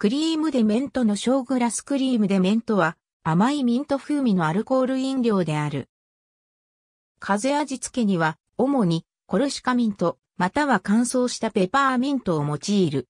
クリームデメントのーグラスクリームデメントは甘いミント風味のアルコール飲料である。風味付けには主にコルシカミントまたは乾燥したペパーミントを用いる。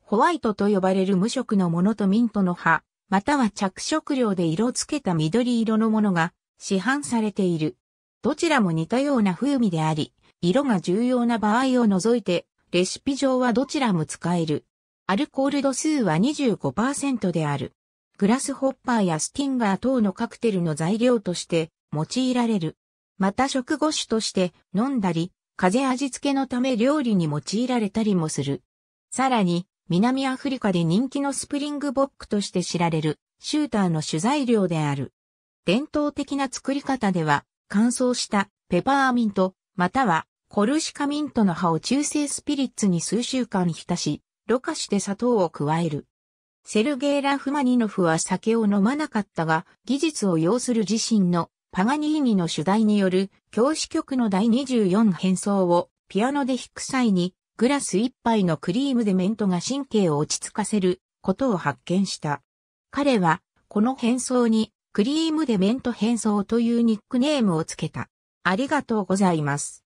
ホワイトと呼ばれる無色のものとミントの葉または着色料で色付けた緑色のものが市販されている。どちらも似たような風味であり、色が重要な場合を除いて、レシピ上はどちらも使える。アルコール度数は25%である。グラスホッパーやスティンガー等のカクテルの材料として用いられる。また食後酒として飲んだり、風味付けのため料理に用いられたりもする。さらに、南アフリカで人気のスプリングボックとして知られるシューターの主材料である。伝統的な作り方では、乾燥したペパーミント、またはコルシカミントの葉を中性スピリッツに数週間浸し、ろ過して砂糖を加える。セルゲイ・ラフマニノフは酒を飲まなかったが、技術を要する自身のパガニーニの主題による教師曲の第24変装をピアノで弾く際にグラス一杯のクリームでメントが神経を落ち着かせることを発見した。彼はこの変装にクリームでメント変装というニックネームをつけた。ありがとうございます。